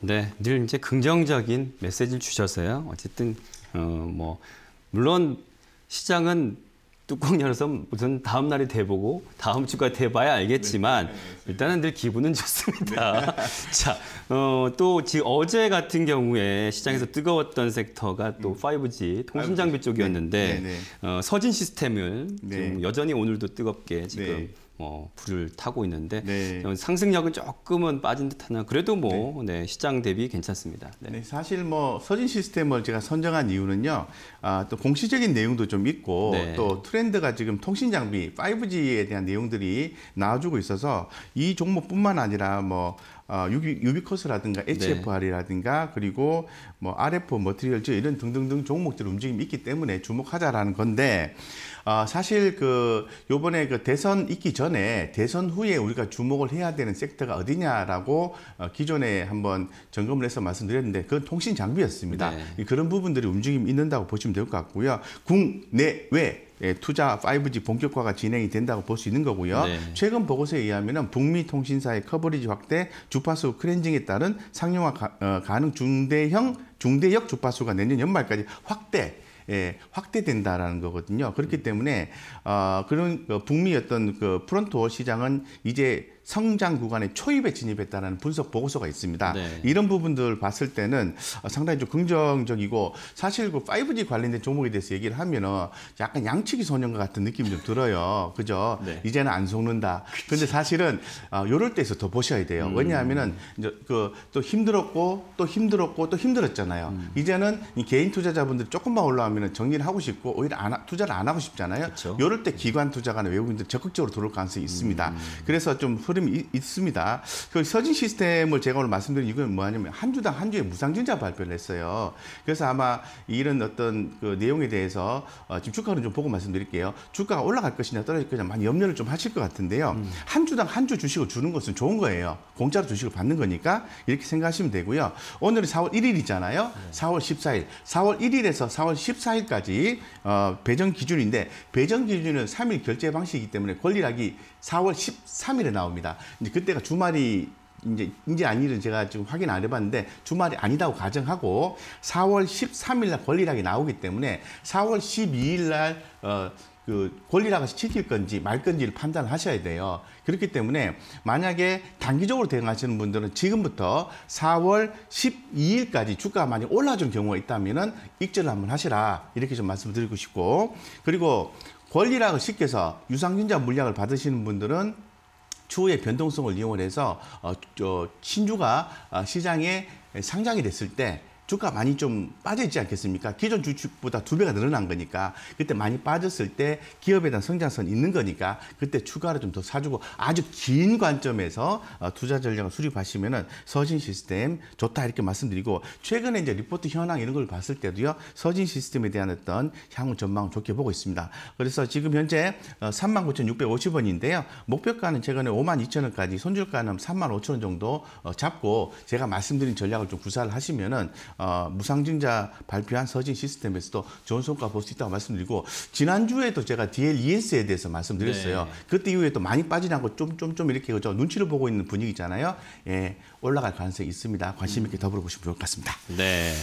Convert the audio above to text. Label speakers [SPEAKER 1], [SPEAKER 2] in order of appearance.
[SPEAKER 1] 네, 늘 이제 긍정적인 메시지를 주셔서요. 어쨌든 어, 뭐 물론 시장은 뚜껑 열어서 무슨 다음 날이 돼보고 다음 주가 돼봐야 알겠지만 네, 네, 네. 일단은 늘 기분은 좋습니다. 자, 어, 또 지금 어제 같은 경우에 시장에서 뜨거웠던 섹터가 또 5G 통신 장비 쪽이었는데 어, 서진 시스템을 지금 여전히 오늘도 뜨겁게 지금 뭐 불을 타고 있는데 네. 상승력은 조금은 빠진 듯하나 그래도 뭐 네. 네, 시장 대비
[SPEAKER 2] 괜찮습니다. 네. 네. 사실 뭐 서진 시스템을 제가 선정한 이유는요. 아, 또 공시적인 내용도 좀 있고 네. 또 트렌드가 지금 통신 장비 5G에 대한 내용들이 나와주고 있어서 이 종목뿐만 아니라 뭐 어, 유비, 유비코스라든가 HFR이라든가 네. 그리고 뭐 RF 머티리얼즈 이런 등등등 종목들 움직임이 있기 때문에 주목하자라는 건데 어, 사실 그 요번에 그 대선 있기 전에 대선 후에 우리가 주목을 해야 되는 섹터가 어디냐라고 어, 기존에 한번 점검을 해서 말씀드렸는데 그건 통신 장비였습니다. 네. 그런 부분들이 움직임이 있는다고 보시면 될 것 같고요. 국내외 예, 투자 5G 본격화가 진행이 된다고 볼 수 있는 거고요. 네. 최근 보고서에 의하면 북미 통신사의 커버리지 확대, 주파수 크렌징에 따른 상용화 가, 어, 가능 중대형 중대역 주파수가 내년 연말까지 확대 예, 확대된다라는 거거든요. 그렇기 음. 때문에 어, 그런 어, 북미 어떤 그프론트 시장은 이제 성장 구간의 초입에 진입했다는 분석 보고서가 있습니다. 네. 이런 부분들 봤을 때는 어, 상당히 좀 긍정적이고 사실 그 5G 관련된 종목에 대해서 얘기를 하면은 약간 양치기 소년과 같은 느낌이 좀 들어요. 그죠? 네. 이제는 안 속는다. 근데 사실은 어, 요럴 때에서 더 보셔야 돼요. 음. 왜냐하면은 이제 그또 힘들었고 또 힘들었고 또 힘들었잖아요. 음. 이제는 개인 투자자분들 조금만 올라오면은 정리를 하고 싶고 오히려 안, 투자를 안 하고 싶잖아요. 요럴 때 기관 투자가나 외국인들 적극적으로 들어올 가능성이 있습니다. 음. 그래서 좀 흐름 흐름이 있습니다. 그 서진 시스템을 제가 오늘 말씀드린 이유는 뭐냐면 한 주당 한 주에 무상증자 발표를 했어요. 그래서 아마 이런 어떤 그 내용에 대해서 어, 지금 주가는 좀 보고 말씀드릴게요. 주가가 올라갈 것이냐 떨어질 것이냐 많이 염려를 좀 하실 것 같은데요. 음. 한 주당 한 주 주식을 주는 것은 좋은 거예요. 공짜로 주식을 받는 거니까 이렇게 생각하시면 되고요. 오늘이 4월 1일이잖아요. 네. 4월 14일. 4월 1일에서 4월 14일까지 어, 배정 기준인데 배정 기준은 3일 결제 방식이기 때문에 권리락이 4월 13일에 나옵니다. 겁니다. 이제 그때가 주말이 이제 이제 아니를 제가 지금 확인 안 해봤는데 주말이 아니다고 가정하고 4월 13일 날 권리락이 나오기 때문에 4월 12일 날 어, 그 권리락을 지킬 건지 말 건지를 판단을 하셔야 돼요. 그렇기 때문에 만약에 단기적으로 대응하시는 분들은 지금부터 4월 12일까지 주가가 많이 올라준 경우가 있다면 익절을 한번 하시라 이렇게 좀 말씀드리고 싶고 그리고 권리락을 시켜서 유상증자 물량을 받으시는 분들은 추후에 변동성을 이용 해서 어, 저 신주가 아, 시장에 상장이 됐을 때 주가 많이 좀 빠져있지 않겠습니까? 기존 주식보다 두 배가 늘어난 거니까 그때 많이 빠졌을 때 기업에 대한 성장성 있는 거니까 그때 추가로 좀더 사주고 아주 긴 관점에서 어, 투자 전략을 수립하시면은 서진 시스템 좋다 이렇게 말씀드리고 최근에 이제 리포트 현황 이런 걸 봤을 때도요 서진 시스템에 대한 어떤 향후 전망 좋게 보고 있습니다. 그래서 지금 현재 39,650원인데요 어, 목표가는 최근에 52,000원까지 손절가는 35,000원 정도 어, 잡고 제가 말씀드린 전략을 좀 구사를 하시면은 어, 무상증자 발표한 서진 시스템에서도 좋은 성과 볼 수 있다고 말씀드리고 지난주에도 제가 DLES에 대해서 말씀드렸어요. 네. 그때 이후에 또 많이 빠지나고좀 좀 좀 이렇게 저 눈치를 보고 있는 분위기잖아요. 예, 올라갈 가능성이 있습니다. 관심 있게 음. 더불어 보시면 좋을 것 같습니다.
[SPEAKER 1] 네.